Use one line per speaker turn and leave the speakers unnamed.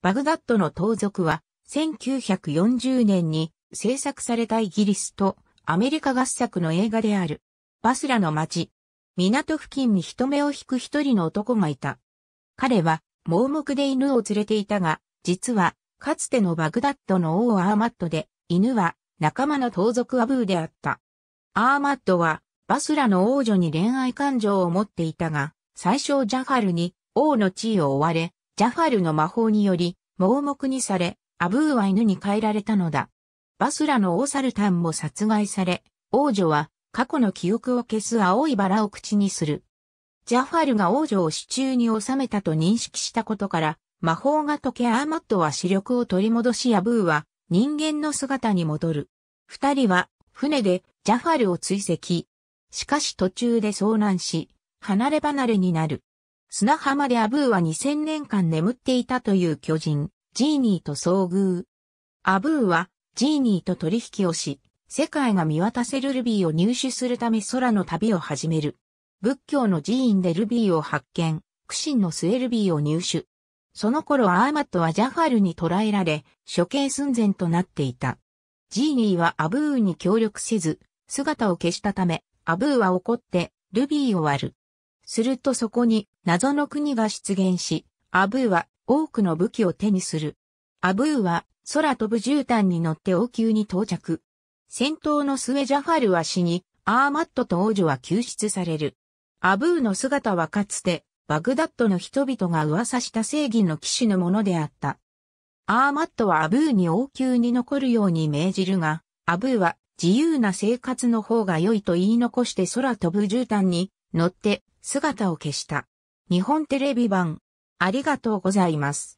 バグダッドの盗賊は、1940年に制作されたイギリスとアメリカ合作の映画である。バスラの街。港付近に人目を引く一人の男がいた。彼は盲目で犬を連れていたが、実はかつてのバグダッドの王アーマットで、犬は仲間の盗賊アブーであった。アーマットはバスラの王女に恋愛感情を持っていたが、最初ジャハルに王の地位を追われ、ジャファルの魔法により、盲目にされ、アブーは犬に変えられたのだ。バスラのオサルタンも殺害され、王女は過去の記憶を消す青いバラを口にする。ジャファルが王女を手中に収めたと認識したことから、魔法が解けアーマットは視力を取り戻しアブーは人間の姿に戻る。二人は船でジャファルを追跡。しかし途中で遭難し、離れ離れになる。砂浜でアブーは2000年間眠っていたという巨人、ジーニーと遭遇。アブーは、ジーニーと取引をし、世界が見渡せるルビーを入手するため空の旅を始める。仏教の寺院でルビーを発見、苦心の末ルビーを入手。その頃アーマットはジャファルに捕らえられ、処刑寸前となっていた。ジーニーはアブーに協力せず、姿を消したため、アブーは怒って、ルビーを割る。するとそこに謎の国が出現し、アブーは多くの武器を手にする。アブーは空飛ぶ絨毯に乗って王宮に到着。戦闘の末ジャファルは死に、アーマットと王女は救出される。アブーの姿はかつて、バグダッドの人々が噂した正義の騎士のものであった。アーマットはアブーに王宮に残るように命じるが、アブーは自由な生活の方が良いと言い残して空飛ぶ絨毯に乗って姿を消した。日本テレビ版、ありがとうございます。